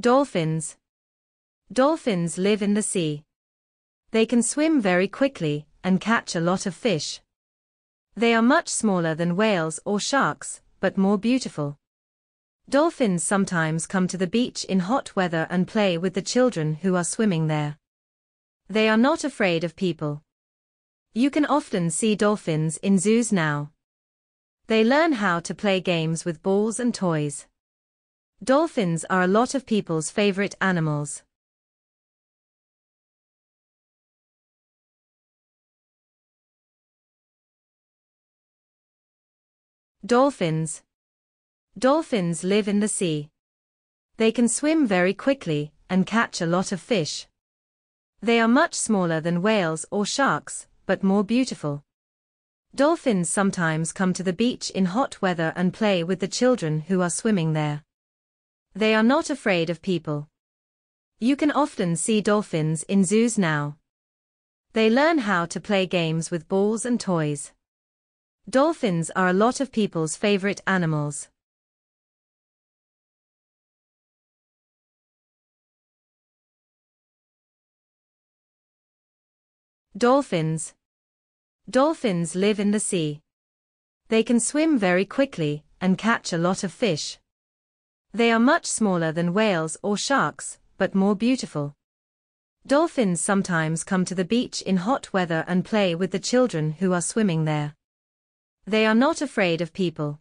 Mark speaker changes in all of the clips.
Speaker 1: Dolphins. Dolphins live in the sea. They can swim very quickly and catch a lot of fish. They are much smaller than whales or sharks, but more beautiful. Dolphins sometimes come to the beach in hot weather and play with the children who are swimming there. They are not afraid of people. You can often see dolphins in zoos now. They learn how to play games with balls and toys.
Speaker 2: Dolphins are a lot of people's favorite animals. Dolphins Dolphins live in
Speaker 3: the sea. They can swim very quickly and catch a lot of fish.
Speaker 1: They are much smaller than whales or sharks, but more beautiful. Dolphins sometimes come to the beach in hot weather and play with the children who are swimming there. They are not afraid of people. You can often see dolphins in zoos now. They learn how to play games with balls and toys.
Speaker 2: Dolphins are a lot of people's favorite animals. Dolphins Dolphins live in the
Speaker 3: sea. They can swim very quickly and catch a lot of fish.
Speaker 1: They are much smaller than whales or sharks, but more beautiful. Dolphins sometimes come to the beach in hot weather and play with the children who are swimming there. They are not afraid of people.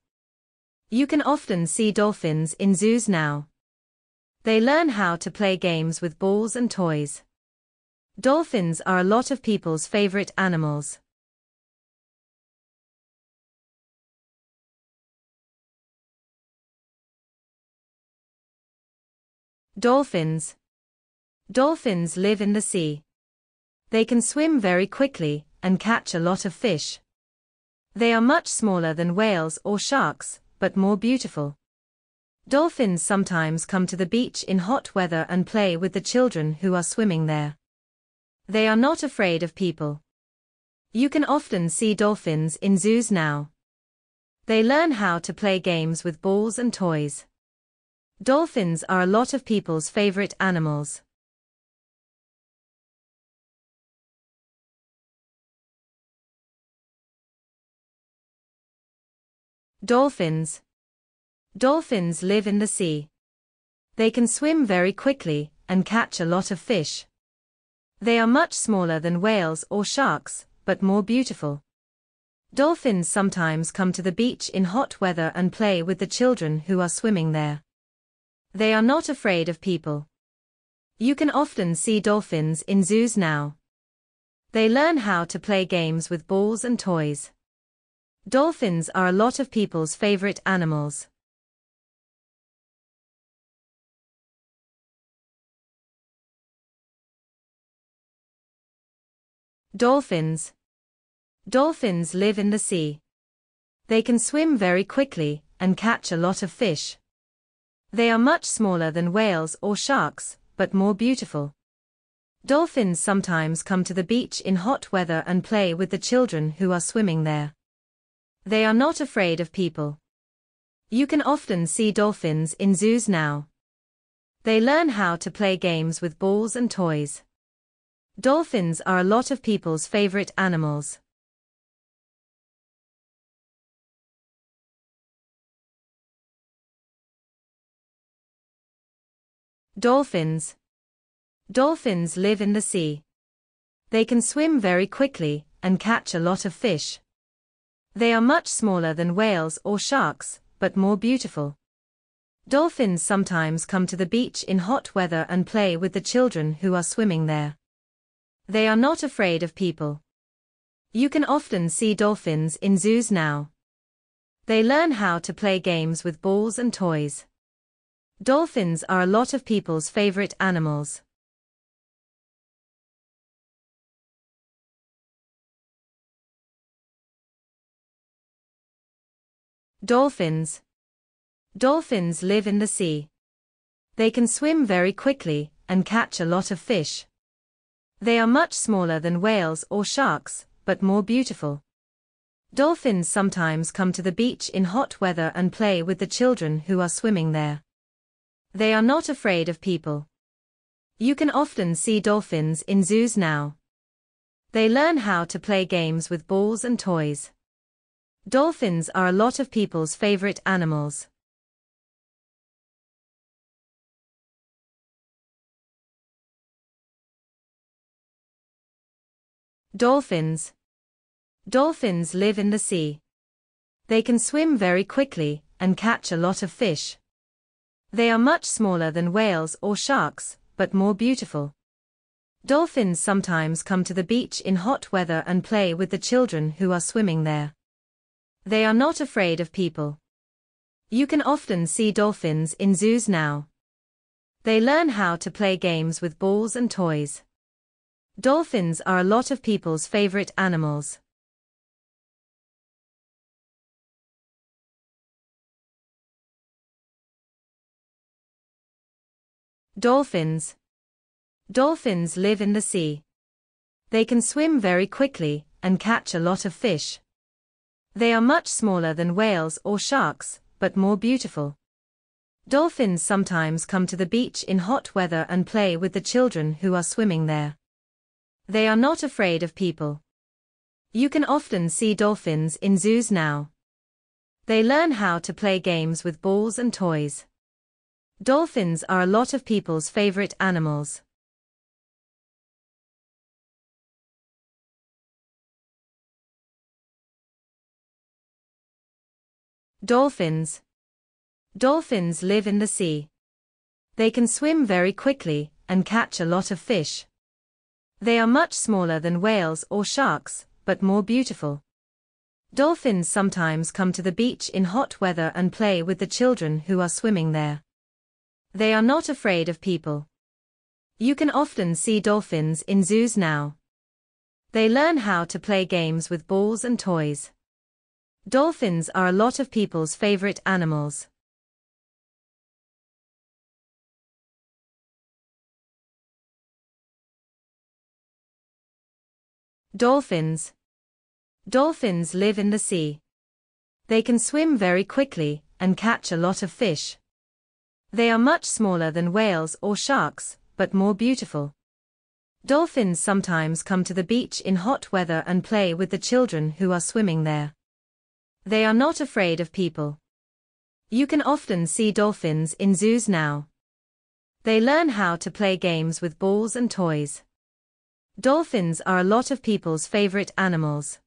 Speaker 1: You can often see dolphins in zoos now. They learn how to play games with balls and toys.
Speaker 2: Dolphins are a lot of people's favorite animals. Dolphins. Dolphins live in
Speaker 3: the sea. They can swim very quickly and catch a lot of fish.
Speaker 1: They are much smaller than whales or sharks, but more beautiful. Dolphins sometimes come to the beach in hot weather and play with the children who are swimming there. They are not afraid of people. You can often see dolphins in zoos now. They learn how to play games with balls and toys.
Speaker 2: Dolphins are a lot of people's favorite animals. Dolphins Dolphins live in
Speaker 3: the sea. They can swim very quickly and catch a lot of fish.
Speaker 1: They are much smaller than whales or sharks, but more beautiful. Dolphins sometimes come to the beach in hot weather and play with the children who are swimming there. They are not afraid of people. You can often see dolphins in zoos now. They learn how to play games with balls and toys.
Speaker 2: Dolphins are a lot of people's favorite animals. Dolphins Dolphins live in the
Speaker 3: sea. They can swim very quickly and catch a lot of fish.
Speaker 1: They are much smaller than whales or sharks, but more beautiful. Dolphins sometimes come to the beach in hot weather and play with the children who are swimming there. They are not afraid of people. You can often see dolphins in zoos now. They learn how to play games with balls and toys.
Speaker 2: Dolphins are a lot of people's favorite animals. Dolphins. Dolphins live in
Speaker 3: the sea. They can swim very quickly and catch a lot of fish.
Speaker 1: They are much smaller than whales or sharks, but more beautiful. Dolphins sometimes come to the beach in hot weather and play with the children who are swimming there. They are not afraid of people. You can often see dolphins in zoos now. They learn how to play games with balls and toys.
Speaker 2: Dolphins are a lot of people's favorite animals. Dolphins Dolphins live in
Speaker 3: the sea. They can swim very quickly and catch a lot of fish.
Speaker 1: They are much smaller than whales or sharks, but more beautiful. Dolphins sometimes come to the beach in hot weather and play with the children who are swimming there. They are not afraid of people. You can often see dolphins in zoos now. They learn how to play games with balls and toys.
Speaker 2: Dolphins are a lot of people's favorite animals. Dolphins Dolphins live in the
Speaker 3: sea. They can swim very quickly and catch a lot of fish.
Speaker 1: They are much smaller than whales or sharks, but more beautiful. Dolphins sometimes come to the beach in hot weather and play with the children who are swimming there. They are not afraid of people. You can often see dolphins in zoos now. They learn how to play games with balls and toys.
Speaker 2: Dolphins are a lot of people's favorite animals. Dolphins. Dolphins live in
Speaker 3: the sea. They can swim very quickly and catch a lot of fish.
Speaker 1: They are much smaller than whales or sharks, but more beautiful. Dolphins sometimes come to the beach in hot weather and play with the children who are swimming there. They are not afraid of people. You can often see dolphins in zoos now. They learn how to play games with balls and toys.
Speaker 2: Dolphins are a lot of people's favorite animals. Dolphins Dolphins live in
Speaker 3: the sea. They can swim very quickly and catch a lot of fish.
Speaker 1: They are much smaller than whales or sharks, but more beautiful. Dolphins sometimes come to the beach in hot weather and play with the children who are swimming there. They are not afraid of people. You can often see dolphins in zoos now. They learn how to play games with balls and toys.
Speaker 2: Dolphins are a lot of people's favorite animals. Dolphins Dolphins live in
Speaker 3: the sea. They can swim very quickly and catch a lot of fish.
Speaker 1: They are much smaller than whales or sharks, but more beautiful. Dolphins sometimes come to the beach in hot weather and play with the children who are swimming there. They are not afraid of people. You can often see dolphins in zoos now. They learn how to play games with balls and toys.
Speaker 2: Dolphins are a lot of people's favorite animals.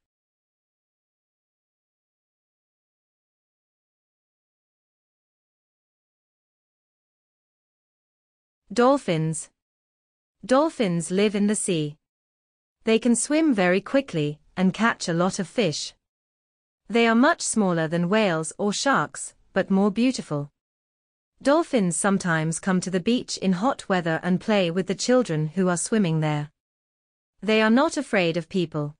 Speaker 2: Dolphins. Dolphins live in
Speaker 3: the sea. They can swim very quickly and catch a lot of fish.
Speaker 1: They are much smaller than whales or sharks, but more beautiful. Dolphins sometimes come to the beach in hot weather and play with the children who are swimming there. They are not afraid of people.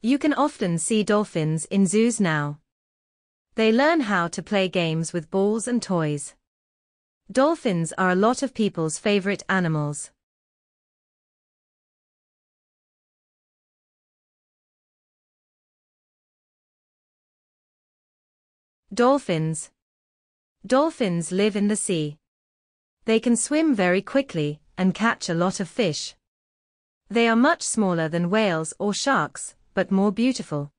Speaker 1: You can often see dolphins in zoos now. They learn how to play games with balls and toys.
Speaker 2: Dolphins are a lot of people's favorite animals. Dolphins Dolphins live in
Speaker 3: the sea. They can swim very quickly and catch a lot of fish.
Speaker 1: They are much smaller than whales or sharks, but more beautiful.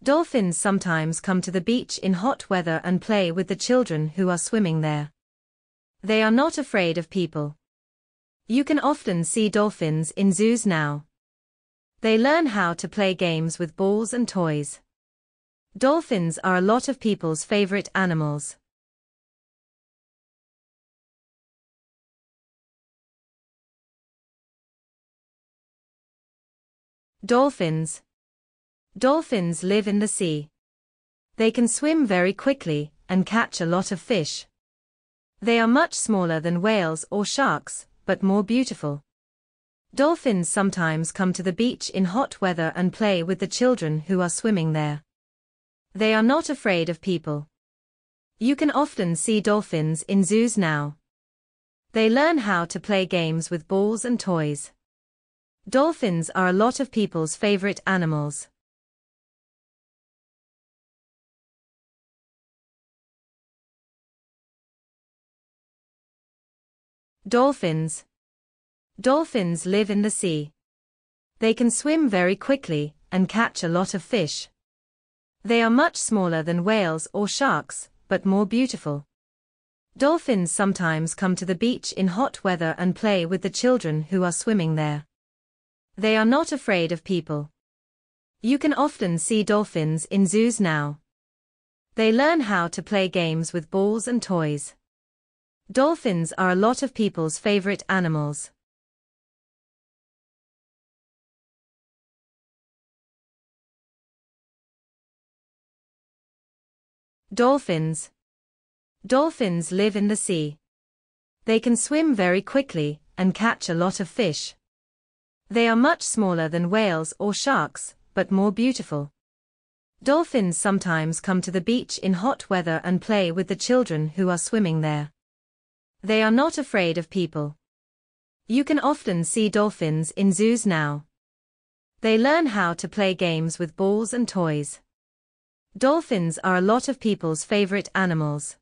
Speaker 1: Dolphins sometimes come to the beach in hot weather and play with the children who are swimming there. They are not afraid of people. You can often see dolphins in zoos now. They learn how to play games with balls and toys.
Speaker 2: Dolphins are a lot of people's favorite animals. Dolphins Dolphins live in
Speaker 3: the sea. They can swim very quickly and catch a lot of fish.
Speaker 1: They are much smaller than whales or sharks, but more beautiful. Dolphins sometimes come to the beach in hot weather and play with the children who are swimming there. They are not afraid of people. You can often see dolphins in zoos now. They learn how to play games with balls and toys.
Speaker 2: Dolphins are a lot of people's favorite animals. Dolphins. Dolphins live in
Speaker 3: the sea. They can swim very quickly and catch a lot of fish.
Speaker 1: They are much smaller than whales or sharks, but more beautiful. Dolphins sometimes come to the beach in hot weather and play with the children who are swimming there. They are not afraid of people. You can often see dolphins in zoos now. They learn how to play games with balls and toys.
Speaker 2: Dolphins are a lot of people's favorite animals. Dolphins Dolphins live in
Speaker 3: the sea. They can swim very quickly and catch a lot of fish.
Speaker 1: They are much smaller than whales or sharks, but more beautiful. Dolphins sometimes come to the beach in hot weather and play with the children who are swimming there. They are not afraid of people. You can often see dolphins in zoos now. They learn how to play games with balls and toys.
Speaker 2: Dolphins are a lot of people's favorite animals.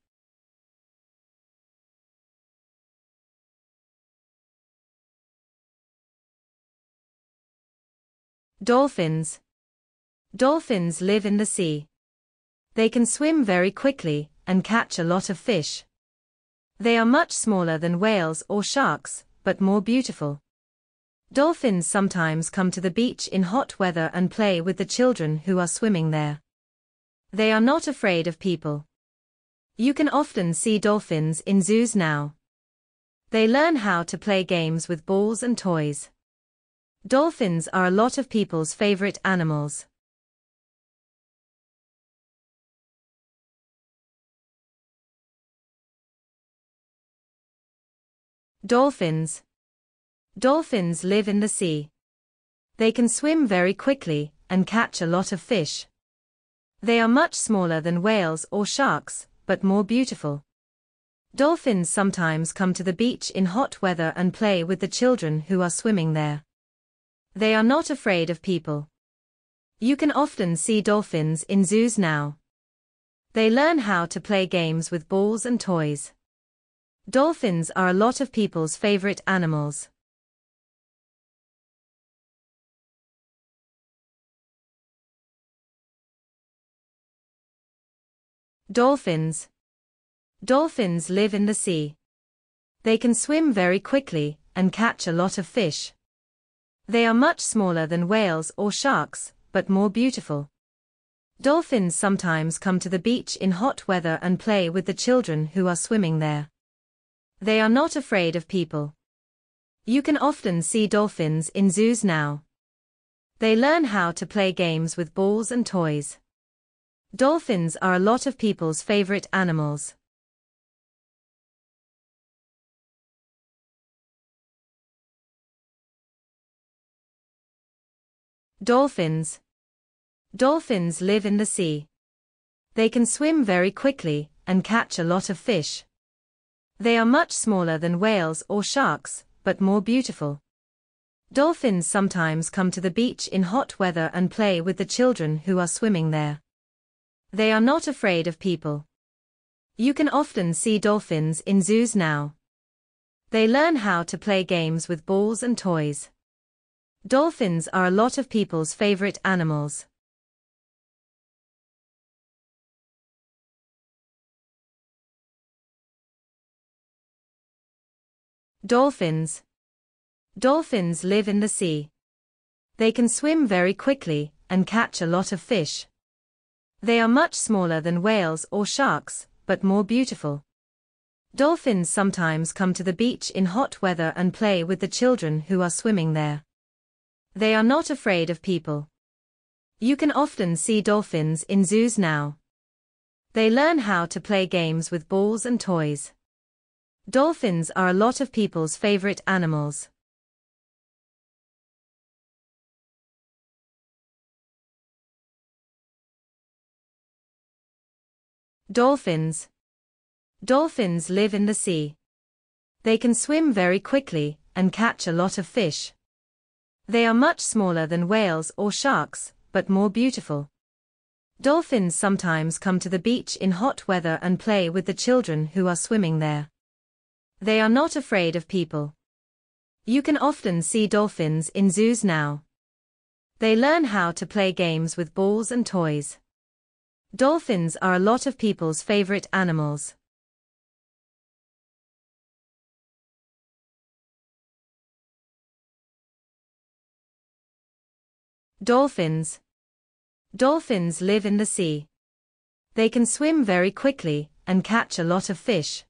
Speaker 2: Dolphins Dolphins live in
Speaker 3: the sea. They can swim very quickly and catch a lot of fish.
Speaker 1: They are much smaller than whales or sharks, but more beautiful. Dolphins sometimes come to the beach in hot weather and play with the children who are swimming there. They are not afraid of people. You can often see dolphins in zoos now. They learn how to play games with balls and toys.
Speaker 2: Dolphins are a lot of people's favorite animals. Dolphins. Dolphins live in
Speaker 3: the sea. They can swim very quickly and catch a lot of fish.
Speaker 1: They are much smaller than whales or sharks, but more beautiful. Dolphins sometimes come to the beach in hot weather and play with the children who are swimming there. They are not afraid of people. You can often see dolphins in zoos now. They learn how to play games with balls and toys.
Speaker 2: Dolphins are a lot of people's favorite animals. Dolphins Dolphins live in
Speaker 3: the sea. They can swim very quickly and catch a lot of fish.
Speaker 1: They are much smaller than whales or sharks, but more beautiful. Dolphins sometimes come to the beach in hot weather and play with the children who are swimming there. They are not afraid of people. You can often see dolphins in zoos now. They learn how to play games with balls and toys.
Speaker 2: Dolphins are a lot of people's favorite animals. Dolphins Dolphins live in
Speaker 3: the sea. They can swim very quickly and catch a lot of fish.
Speaker 1: They are much smaller than whales or sharks, but more beautiful. Dolphins sometimes come to the beach in hot weather and play with the children who are swimming there. They are not afraid of people. You can often see dolphins in zoos now. They learn how to play games with balls and toys.
Speaker 2: Dolphins are a lot of people's favorite animals. Dolphins. Dolphins live in
Speaker 3: the sea. They can swim very quickly and catch a lot of fish.
Speaker 1: They are much smaller than whales or sharks, but more beautiful. Dolphins sometimes come to the beach in hot weather and play with the children who are swimming there. They are not afraid of people. You can often see dolphins in zoos now. They learn how to play games with balls and toys.
Speaker 2: Dolphins are a lot of people's favorite animals. Dolphins Dolphins live in
Speaker 3: the sea. They can swim very quickly and catch a lot of fish.
Speaker 1: They are much smaller than whales or sharks, but more beautiful. Dolphins sometimes come to the beach in hot weather and play with the children who are swimming there. They are not afraid of people. You can often see dolphins in zoos now. They learn how to play games with balls and toys.
Speaker 2: Dolphins are a lot of people's favorite animals. Dolphins Dolphins live in the
Speaker 3: sea. They can swim very quickly and catch a lot of fish.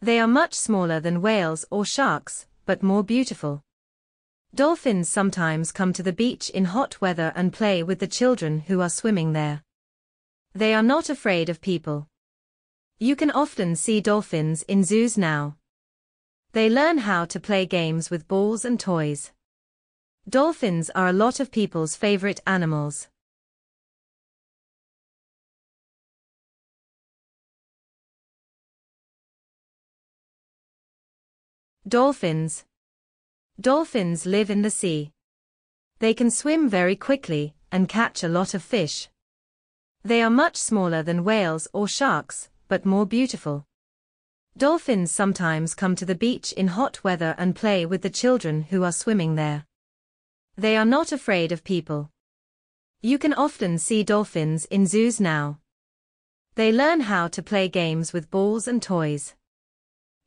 Speaker 1: They are much smaller than whales or sharks, but more beautiful. Dolphins sometimes come to the beach in hot weather and play with the children who are swimming there. They are not afraid of people. You can often see dolphins in zoos now. They learn how to play games with balls and toys.
Speaker 2: Dolphins are a lot of people's favorite animals. Dolphins. Dolphins live in
Speaker 3: the sea. They can swim very quickly and catch a lot of fish.
Speaker 1: They are much smaller than whales or sharks, but more beautiful. Dolphins sometimes come to the beach in hot weather and play with the children who are swimming there. They are not afraid of people. You can often see dolphins in zoos now. They learn how to play games with balls and toys.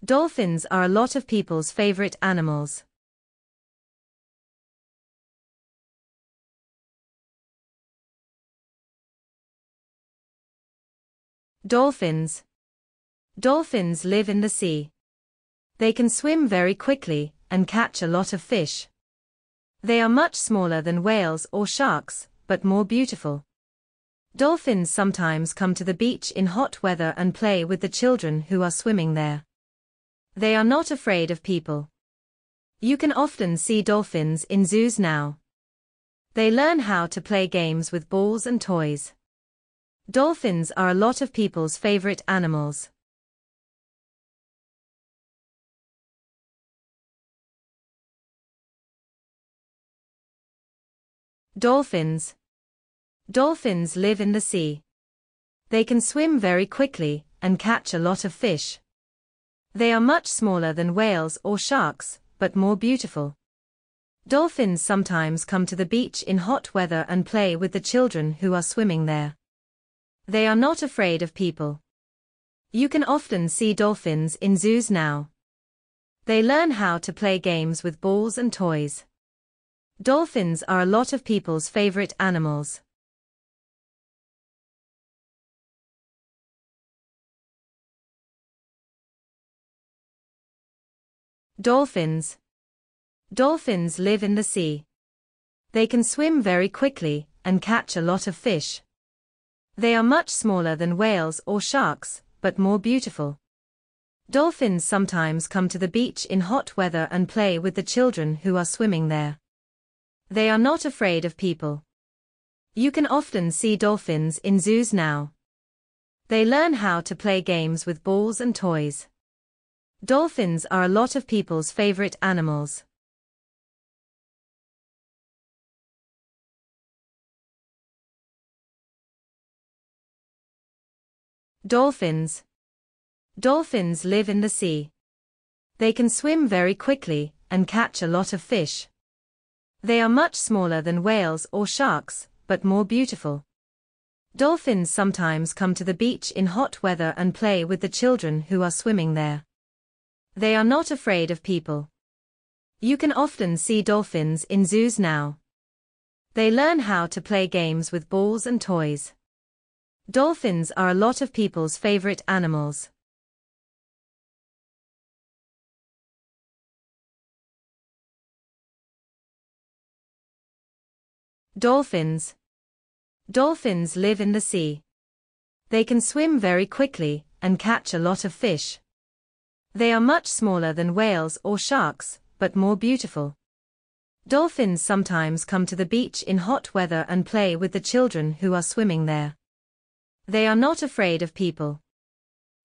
Speaker 2: Dolphins are a lot of people's favorite animals. Dolphins Dolphins live in
Speaker 3: the sea. They can swim very quickly and catch a lot of fish.
Speaker 1: They are much smaller than whales or sharks, but more beautiful. Dolphins sometimes come to the beach in hot weather and play with the children who are swimming there. They are not afraid of people. You can often see dolphins in zoos now. They learn how to play games with balls and toys.
Speaker 2: Dolphins are a lot of people's favorite animals. Dolphins Dolphins live in the
Speaker 3: sea. They can swim very quickly and catch a lot of fish.
Speaker 1: They are much smaller than whales or sharks, but more beautiful. Dolphins sometimes come to the beach in hot weather and play with the children who are swimming there. They are not afraid of people. You can often see dolphins in zoos now. They learn how to play games with balls and toys.
Speaker 2: Dolphins are a lot of people's favorite animals. Dolphins. Dolphins live in
Speaker 3: the sea. They can swim very quickly and catch a lot of fish.
Speaker 1: They are much smaller than whales or sharks, but more beautiful. Dolphins sometimes come to the beach in hot weather and play with the children who are swimming there. They are not afraid of people. You can often see dolphins in zoos now. They learn how to play games with balls and toys.
Speaker 2: Dolphins are a lot of people's favorite animals. Dolphins Dolphins live in
Speaker 3: the sea. They can swim very quickly and catch a lot of fish.
Speaker 1: They are much smaller than whales or sharks, but more beautiful. Dolphins sometimes come to the beach in hot weather and play with the children who are swimming there. They are not afraid of people. You can often see dolphins in zoos now. They learn how to play games with balls and toys.
Speaker 2: Dolphins are a lot of people's favorite animals. Dolphins Dolphins live in the
Speaker 3: sea. They can swim very quickly and catch a lot of fish.
Speaker 1: They are much smaller than whales or sharks, but more beautiful. Dolphins sometimes come to the beach in hot weather and play with the children who are swimming there. They are not afraid of people.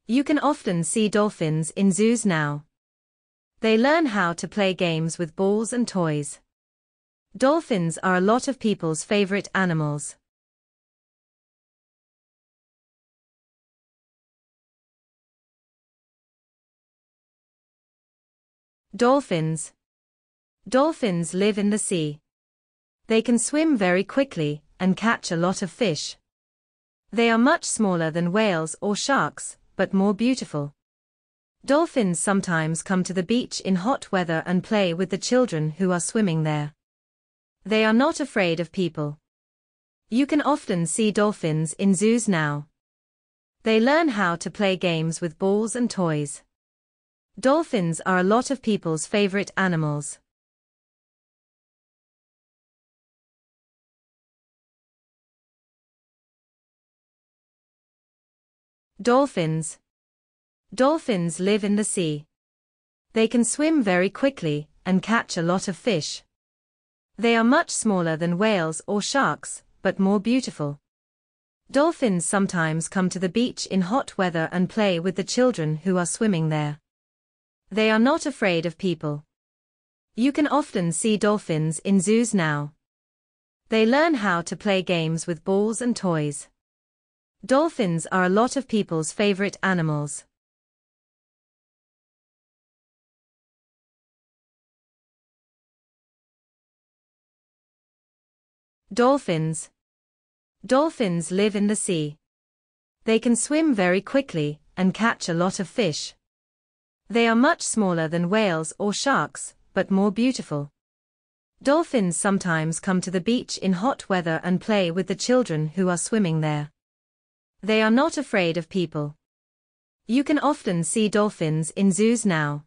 Speaker 1: You can often see dolphins in zoos now. They learn how to play games with balls and toys.
Speaker 2: Dolphins are a lot of people's favorite animals. Dolphins. Dolphins live in
Speaker 3: the sea. They can swim very quickly and catch a lot of fish.
Speaker 1: They are much smaller than whales or sharks, but more beautiful. Dolphins sometimes come to the beach in hot weather and play with the children who are swimming there. They are not afraid of people. You can often see dolphins in zoos now. They learn how to play games with balls and toys.
Speaker 2: Dolphins are a lot of people's favorite animals. Dolphins Dolphins live in
Speaker 3: the sea. They can swim very quickly and catch a lot of fish.
Speaker 1: They are much smaller than whales or sharks, but more beautiful. Dolphins sometimes come to the beach in hot weather and play with the children who are swimming there. They are not afraid of people. You can often see dolphins in zoos now. They learn how to play games with balls and toys.
Speaker 2: Dolphins are a lot of people's favorite animals. Dolphins Dolphins live in the
Speaker 3: sea. They can swim very quickly and catch a lot of fish.
Speaker 1: They are much smaller than whales or sharks, but more beautiful. Dolphins sometimes come to the beach in hot weather and play with the children who are swimming there. They are not afraid of people. You can often see dolphins in zoos now.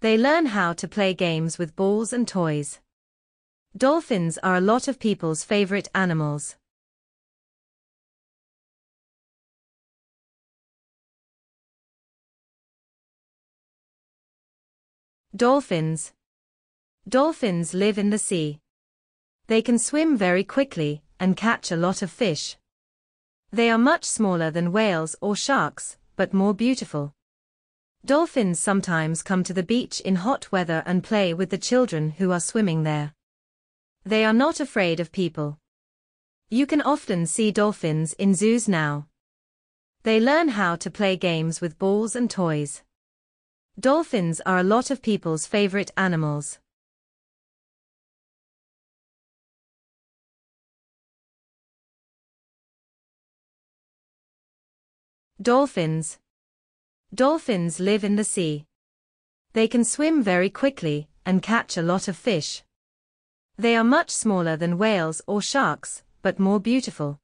Speaker 1: They learn how to play games with balls and toys.
Speaker 2: Dolphins are a lot of people's favorite animals. Dolphins. Dolphins live in
Speaker 3: the sea. They can swim very quickly and catch a lot of fish.
Speaker 1: They are much smaller than whales or sharks, but more beautiful. Dolphins sometimes come to the beach in hot weather and play with the children who are swimming there. They are not afraid of people. You can often see dolphins in zoos now. They learn how to play games with balls and toys.
Speaker 2: Dolphins are a lot of people's favorite animals. Dolphins Dolphins live in
Speaker 3: the sea. They can swim very quickly and catch a lot of fish.
Speaker 1: They are much smaller than whales or sharks, but more beautiful.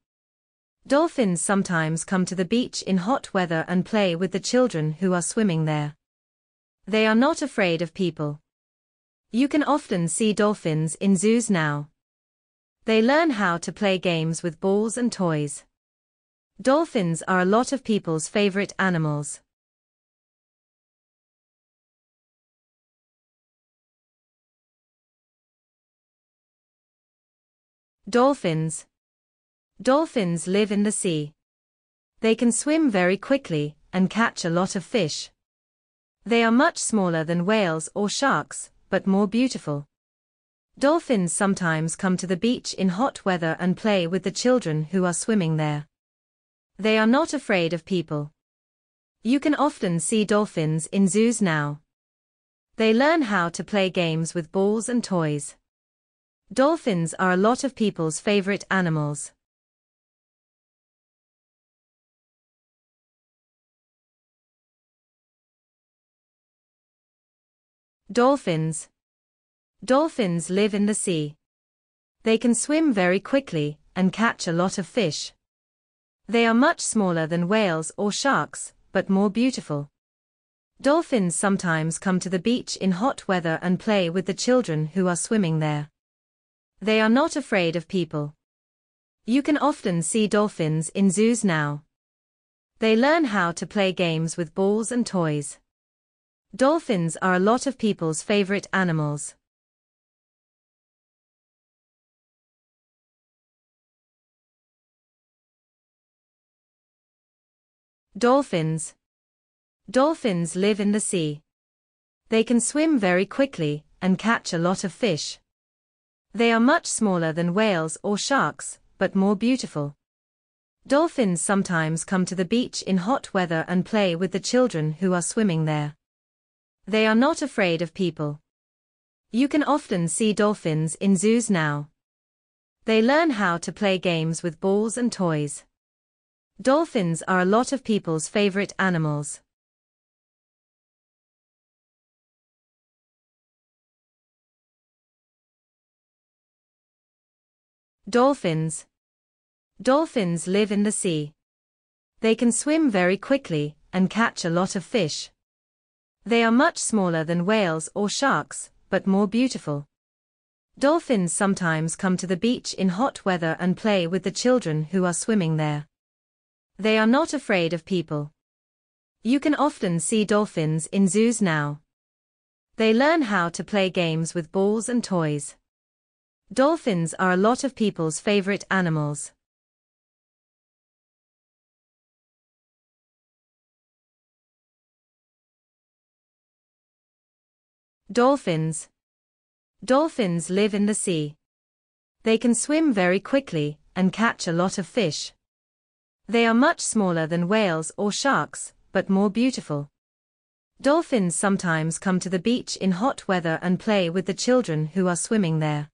Speaker 1: Dolphins sometimes come to the beach in hot weather and play with the children who are swimming there. They are not afraid of people. You can often see dolphins in zoos now. They learn how to play games with balls and toys.
Speaker 2: Dolphins are a lot of people's favorite animals. Dolphins Dolphins live in the
Speaker 3: sea. They can swim very quickly and catch a lot of fish.
Speaker 1: They are much smaller than whales or sharks, but more beautiful. Dolphins sometimes come to the beach in hot weather and play with the children who are swimming there. They are not afraid of people. You can often see dolphins in zoos now. They learn how to play games with balls and toys.
Speaker 2: Dolphins are a lot of people's favorite animals. Dolphins. Dolphins live in
Speaker 3: the sea. They can swim very quickly and catch a lot of fish.
Speaker 1: They are much smaller than whales or sharks, but more beautiful. Dolphins sometimes come to the beach in hot weather and play with the children who are swimming there. They are not afraid of people. You can often see dolphins in zoos now. They learn how to play games with balls and toys.
Speaker 2: Dolphins are a lot of people's favorite animals. Dolphins Dolphins live in
Speaker 3: the sea. They can swim very quickly and catch a lot of fish.
Speaker 1: They are much smaller than whales or sharks, but more beautiful. Dolphins sometimes come to the beach in hot weather and play with the children who are swimming there. They are not afraid of people. You can often see dolphins in zoos now. They learn how to play games with balls and toys.
Speaker 2: Dolphins are a lot of people's favorite animals. Dolphins Dolphins live in
Speaker 3: the sea. They can swim very quickly and catch a lot of fish.
Speaker 1: They are much smaller than whales or sharks, but more beautiful. Dolphins sometimes come to the beach in hot weather and play with the children who are swimming there. They are not afraid of people. You can often see dolphins in zoos now. They learn how to play games with balls and toys.
Speaker 2: Dolphins are a lot of people's favorite animals. Dolphins. Dolphins live in
Speaker 3: the sea. They can swim very quickly and catch a lot of fish.
Speaker 1: They are much smaller than whales or sharks, but more beautiful. Dolphins sometimes come to the beach in hot weather and play with the children who are swimming there.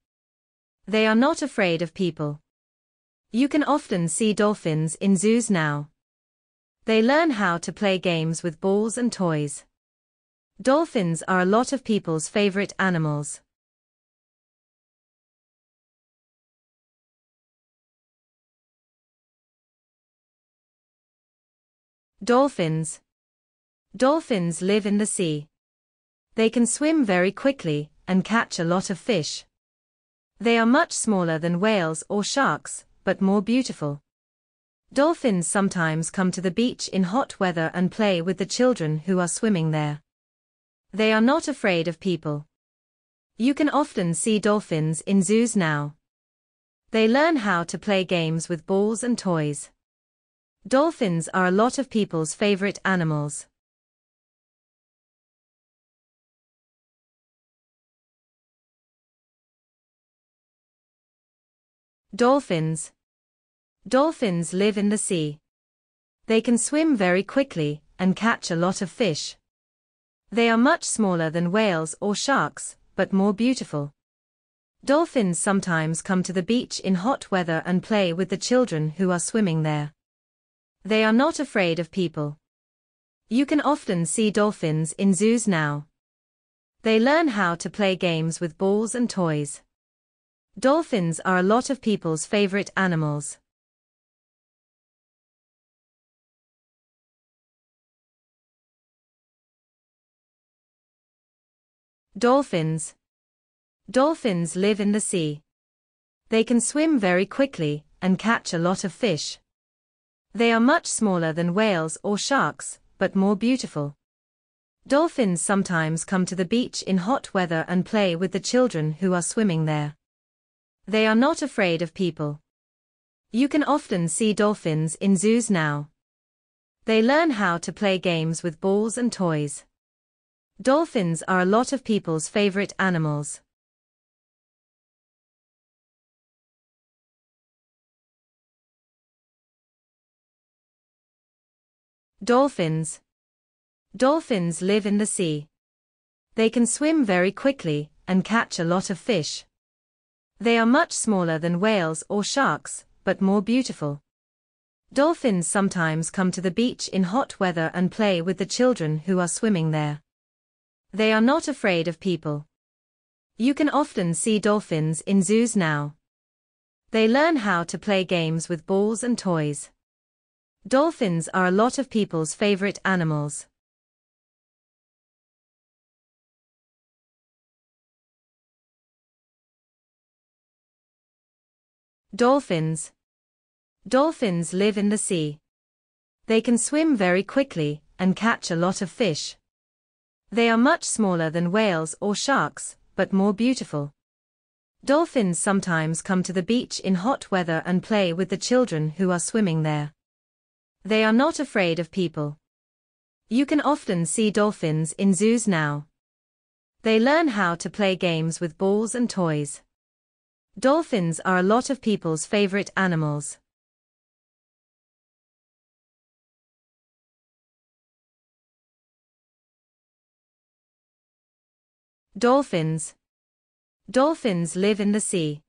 Speaker 1: They are not afraid of people. You can often see dolphins in zoos now. They learn how to play games with balls and toys.
Speaker 2: Dolphins are a lot of people's favorite animals. Dolphins Dolphins live in
Speaker 3: the sea. They can swim very quickly and catch a lot of fish.
Speaker 1: They are much smaller than whales or sharks, but more beautiful. Dolphins sometimes come to the beach in hot weather and play with the children who are swimming there. They are not afraid of people. You can often see dolphins in zoos now. They learn how to play games with balls and toys.
Speaker 2: Dolphins are a lot of people's favorite animals. Dolphins Dolphins live in
Speaker 3: the sea. They can swim very quickly and catch a lot of fish.
Speaker 1: They are much smaller than whales or sharks, but more beautiful. Dolphins sometimes come to the beach in hot weather and play with the children who are swimming there. They are not afraid of people. You can often see dolphins in zoos now. They learn how to play games with balls and toys.
Speaker 2: Dolphins are a lot of people's favorite animals. Dolphins. Dolphins live in
Speaker 3: the sea. They can swim very quickly and catch a lot of fish.
Speaker 1: They are much smaller than whales or sharks, but more beautiful. Dolphins sometimes come to the beach in hot weather and play with the children who are swimming there. They are not afraid of people. You can often see dolphins in zoos now. They learn how to play games with balls and toys.
Speaker 2: Dolphins are a lot of people's favorite animals. Dolphins Dolphins live in
Speaker 3: the sea. They can swim very quickly and catch a lot of fish.
Speaker 1: They are much smaller than whales or sharks, but more beautiful. Dolphins sometimes come to the beach in hot weather and play with the children who are swimming there. They are not afraid of people. You can often see dolphins in zoos now. They learn how to play games with balls and toys.
Speaker 2: Dolphins are a lot of people's favorite animals. Dolphins Dolphins live in
Speaker 3: the sea. They can swim very quickly and catch a lot of fish.
Speaker 1: They are much smaller than whales or sharks, but more beautiful. Dolphins sometimes come to the beach in hot weather and play with the children who are swimming there. They are not afraid of people. You can often see dolphins in zoos now. They learn how to play games with balls and toys.
Speaker 2: Dolphins are a lot of people's favorite animals. Dolphins. Dolphins live in
Speaker 3: the sea.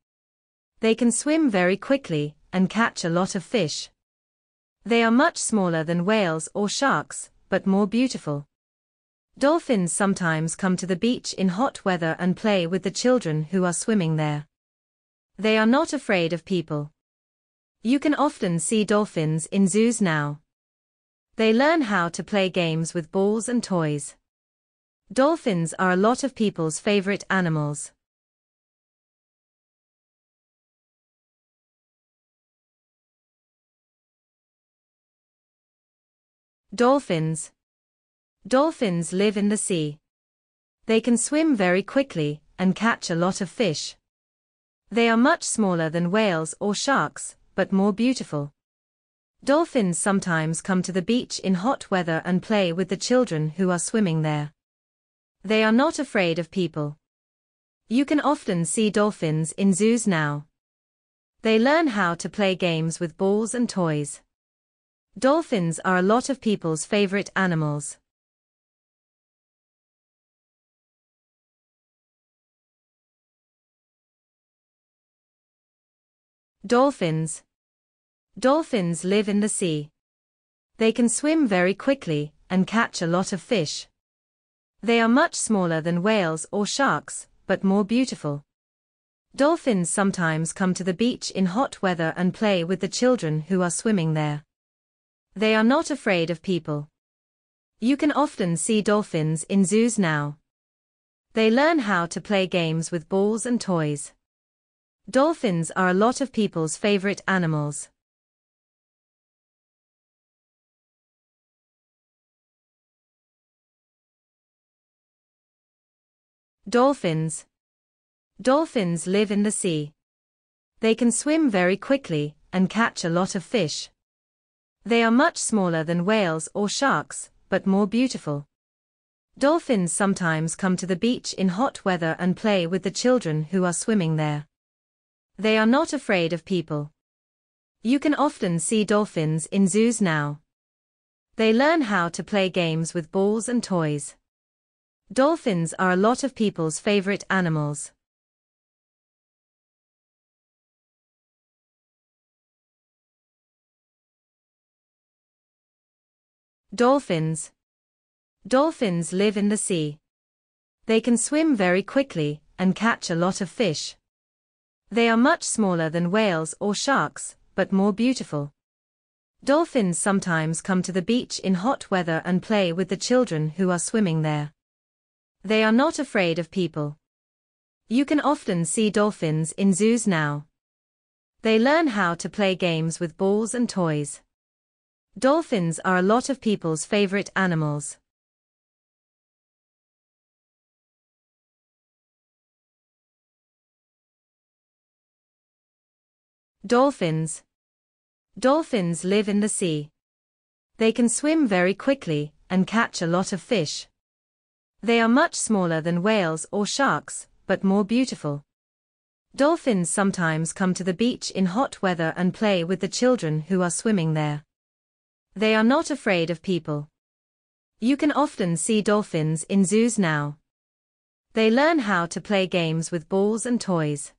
Speaker 3: They can swim very quickly and catch a lot of fish.
Speaker 1: They are much smaller than whales or sharks, but more beautiful. Dolphins sometimes come to the beach in hot weather and play with the children who are swimming there. They are not afraid of people. You can often see dolphins in zoos now. They learn how to play games with balls and toys.
Speaker 2: Dolphins are a lot of people's favorite animals. Dolphins Dolphins live in
Speaker 3: the sea. They can swim very quickly and catch a lot of fish.
Speaker 1: They are much smaller than whales or sharks, but more beautiful. Dolphins sometimes come to the beach in hot weather and play with the children who are swimming there. They are not afraid of people. You can often see dolphins in zoos now. They learn how to play games with balls and toys.
Speaker 2: Dolphins are a lot of people's favorite animals. Dolphins Dolphins live in
Speaker 3: the sea. They can swim very quickly and catch a lot of fish.
Speaker 1: They are much smaller than whales or sharks, but more beautiful. Dolphins sometimes come to the beach in hot weather and play with the children who are swimming there. They are not afraid of people. You can often see dolphins in zoos now. They learn how to play games with balls and toys.
Speaker 2: Dolphins are a lot of people's favorite animals. Dolphins. Dolphins live in
Speaker 3: the sea. They can swim very quickly and catch a lot of fish.
Speaker 1: They are much smaller than whales or sharks, but more beautiful. Dolphins sometimes come to the beach in hot weather and play with the children who are swimming there. They are not afraid of people. You can often see dolphins in zoos now. They learn how to play games with balls and toys.
Speaker 2: Dolphins are a lot of people's favorite animals. Dolphins Dolphins live in
Speaker 3: the sea. They can swim very quickly and catch a lot of fish.
Speaker 1: They are much smaller than whales or sharks, but more beautiful. Dolphins sometimes come to the beach in hot weather and play with the children who are swimming there. They are not afraid of people. You can often see dolphins in zoos now. They learn how to play games with balls and toys.
Speaker 2: Dolphins are a lot of people's favorite animals. Dolphins Dolphins live in the
Speaker 3: sea. They can swim very quickly and catch a lot of fish.
Speaker 1: They are much smaller than whales or sharks, but more beautiful. Dolphins sometimes come to the beach in hot weather and play with the children who are swimming there. They are not afraid of people. You can often see dolphins in zoos now. They learn how to play games with balls and toys.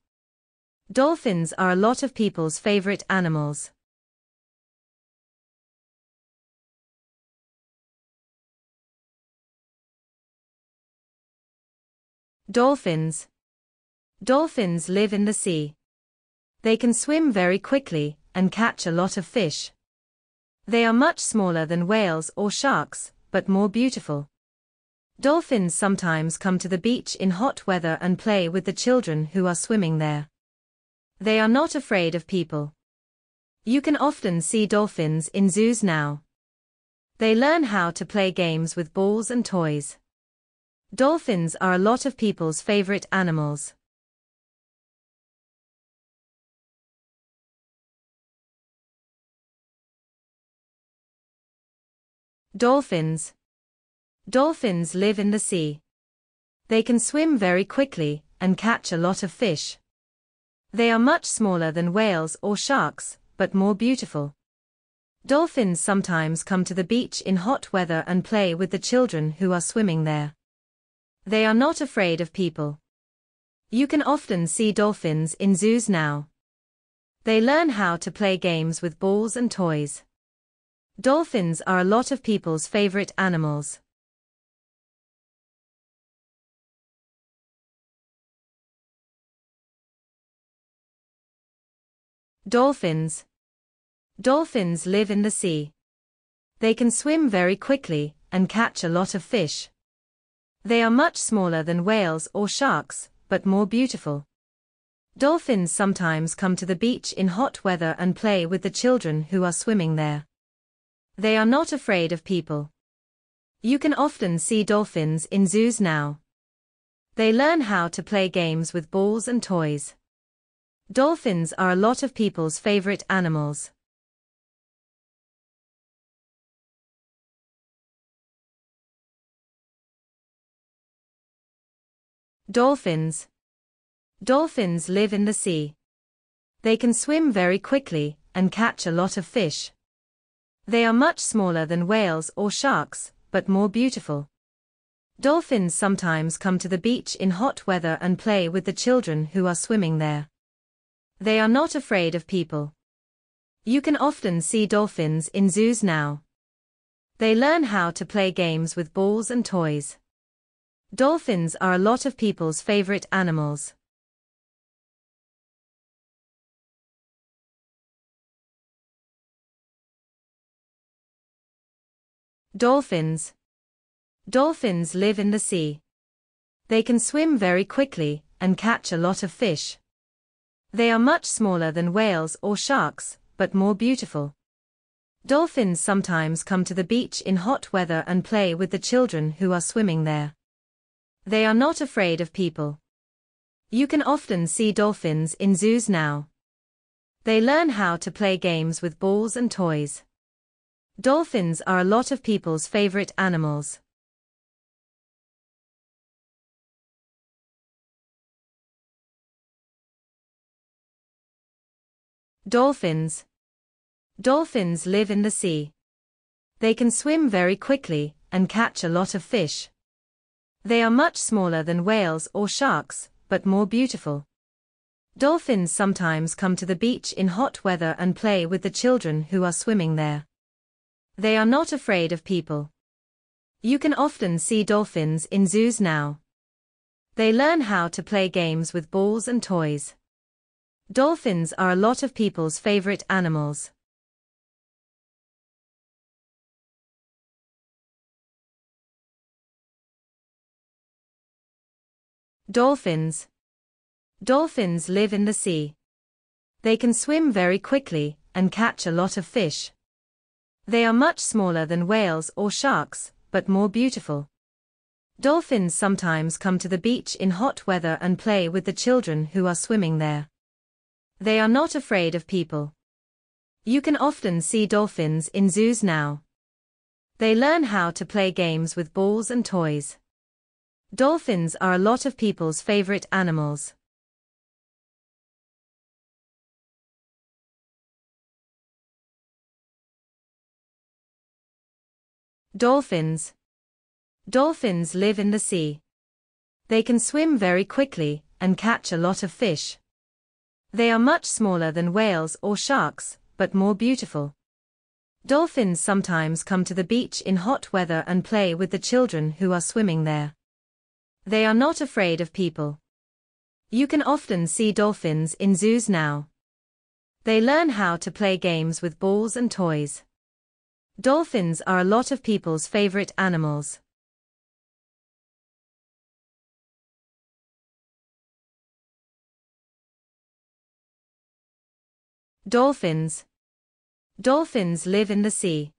Speaker 2: Dolphins are a lot of people's favorite animals. Dolphins. Dolphins live in
Speaker 3: the sea. They can swim very quickly and catch a lot of fish.
Speaker 1: They are much smaller than whales or sharks, but more beautiful. Dolphins sometimes come to the beach in hot weather and play with the children who are swimming there. They are not afraid of people. You can often see dolphins in zoos now. They learn how to play games with balls and toys.
Speaker 2: Dolphins are a lot of people's favorite animals. Dolphins Dolphins live in
Speaker 3: the sea. They can swim very quickly and catch a lot of fish.
Speaker 1: They are much smaller than whales or sharks, but more beautiful. Dolphins sometimes come to the beach in hot weather and play with the children who are swimming there. They are not afraid of people. You can often see dolphins in zoos now. They learn how to play games with balls and toys.
Speaker 2: Dolphins are a lot of people's favorite animals. Dolphins Dolphins live in the
Speaker 3: sea. They can swim very quickly and catch a lot of fish.
Speaker 1: They are much smaller than whales or sharks, but more beautiful. Dolphins sometimes come to the beach in hot weather and play with the children who are swimming there. They are not afraid of people. You can often see dolphins in zoos now. They learn how to play games with balls and toys.
Speaker 2: Dolphins are a lot of people's favorite animals. Dolphins. Dolphins live in
Speaker 3: the sea. They can swim very quickly and catch a lot of fish.
Speaker 1: They are much smaller than whales or sharks, but more beautiful. Dolphins sometimes come to the beach in hot weather and play with the children who are swimming there. They are not afraid of people. You can often see dolphins in zoos now. They learn how to play games with balls and toys.
Speaker 2: Dolphins are a lot of people's favorite animals. Dolphins Dolphins live in
Speaker 3: the sea. They can swim very quickly and catch a lot of fish.
Speaker 1: They are much smaller than whales or sharks, but more beautiful. Dolphins sometimes come to the beach in hot weather and play with the children who are swimming there. They are not afraid of people. You can often see dolphins in zoos now. They learn how to play games with balls and toys.
Speaker 2: Dolphins are a lot of people's favorite animals. Dolphins Dolphins live in the
Speaker 3: sea. They can swim very quickly and catch a lot of fish.
Speaker 1: They are much smaller than whales or sharks, but more beautiful. Dolphins sometimes come to the beach in hot weather and play with the children who are swimming there. They are not afraid of people. You can often see dolphins in zoos now. They learn how to play games with balls and toys.
Speaker 2: Dolphins are a lot of people's favorite animals. Dolphins. Dolphins live in
Speaker 3: the sea. They can swim very quickly and catch a lot of fish.
Speaker 1: They are much smaller than whales or sharks, but more beautiful. Dolphins sometimes come to the beach in hot weather and play with the children who are swimming there. They are not afraid of people. You can often see dolphins in zoos now. They learn how to play games with balls and toys.
Speaker 2: Dolphins are a lot of people's favorite animals. Dolphins Dolphins live in
Speaker 3: the sea. They can swim very quickly and catch a lot of fish.
Speaker 1: They are much smaller than whales or sharks, but more beautiful. Dolphins sometimes come to the beach in hot weather and play with the children who are swimming there. They are not afraid of people. You can often see dolphins in zoos now. They learn how to play games with balls and toys.
Speaker 2: Dolphins are a lot of people's favorite animals. Dolphins Dolphins live in the
Speaker 3: sea.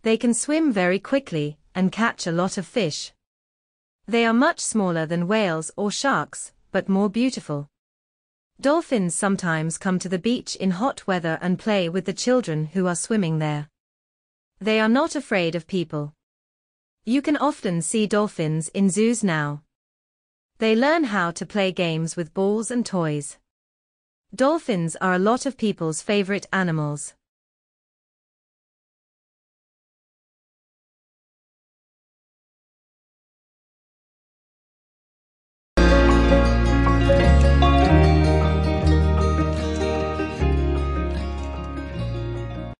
Speaker 3: They can swim very quickly and catch a lot of fish.
Speaker 1: They are much smaller than whales or sharks, but more beautiful. Dolphins sometimes come to the beach in hot weather and play with the children who are swimming there. They are not afraid of people. You can often see dolphins in zoos now. They learn how to play games with balls and toys.
Speaker 2: Dolphins are a lot of people's favorite animals.